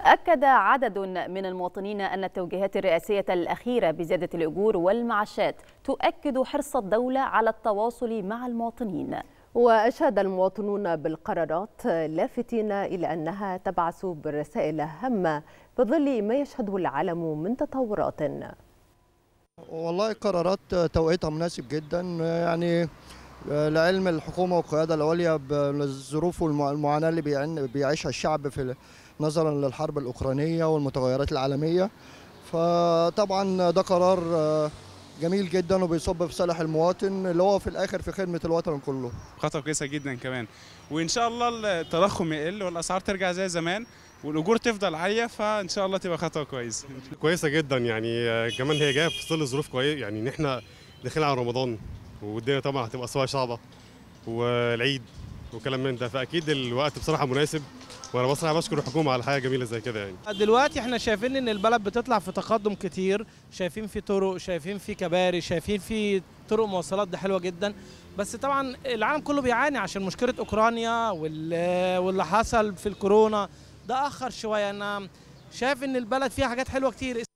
أكد عدد من المواطنين أن التوجيهات الرئاسية الأخيرة بزيادة الأجور والمعاشات تؤكد حرص الدولة على التواصل مع المواطنين وأشاد المواطنون بالقرارات لافتين إلى أنها تبعث بالرسائل هامة بظل ما يشهده العالم من تطورات والله قرارات توقيتها مناسب جدا يعني لعلم الحكومه والقياده العليا بالظروف والمعاناه اللي بيعيشها الشعب في نظرا للحرب الاوكرانيه والمتغيرات العالميه فطبعا ده قرار آه، جميل جدا وبيصب في صالح المواطن اللي هو في الاخر في خدمه الوطن كله خطوه كويسه جدا كمان وان شاء الله التضخم يقل والاسعار ترجع زي زمان والاجور تفضل عاليه فان شاء الله تبقى خطوه كويسه كويسه جدا يعني آه، كمان هي جايه في ظل ظروف كويسه يعني ان احنا داخلين على رمضان والدنيا طبعا هتبقى سواقع صعبه والعيد وكلام من ده فاكيد الوقت بصراحه مناسب وانا بصراحه بشكر الحكومه على حاجه جميله زي كده يعني دلوقتي احنا شايفين ان البلد بتطلع في تقدم كتير شايفين في طرق شايفين في كباري شايفين في طرق مواصلات ده حلوه جدا بس طبعا العالم كله بيعاني عشان مشكله اوكرانيا واللي حصل في الكورونا ده اخر شويه انا شايف ان البلد فيها حاجات حلوه كتير